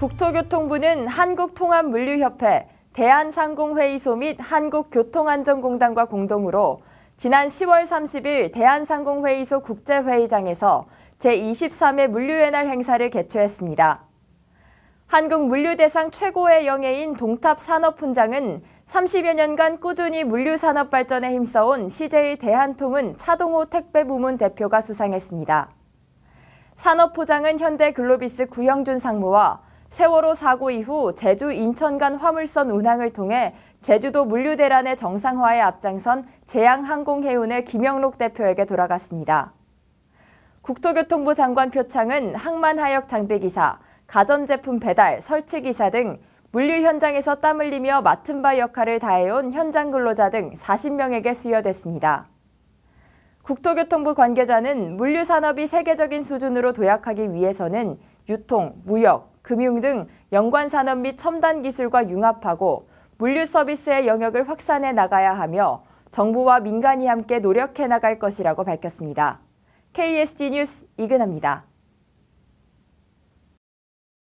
국토교통부는 한국통합물류협회, 대한상공회의소 및 한국교통안전공단과 공동으로 지난 10월 30일 대한상공회의소 국제회의장에서 제23회 물류의 날 행사를 개최했습니다. 한국 물류대상 최고의 영예인 동탑산업훈장은 30여 년간 꾸준히 물류산업 발전에 힘써온 CJ 대한통운 차동호 택배 부문 대표가 수상했습니다. 산업포장은 현대글로비스 구형준 상무와 세월호 사고 이후 제주 인천 간 화물선 운항을 통해 제주도 물류 대란의 정상화에 앞장선 제양항공해운의 김영록 대표에게 돌아갔습니다. 국토교통부 장관 표창은 항만 하역 장비 기사, 가전제품 배달, 설치 기사 등 물류 현장에서 땀 흘리며 맡은 바 역할을 다해온 현장 근로자 등 40명에게 수여됐습니다. 국토교통부 관계자는 물류 산업이 세계적인 수준으로 도약하기 위해서는 유통, 무역, 금융 등 연관 산업 및 첨단 기술과 융합하고 물류 서비스의 영역을 확산해 나가야 하며 정부와 민간이 함께 노력해 나갈 것이라고 밝혔습니다. KSG 뉴스 이근합니다.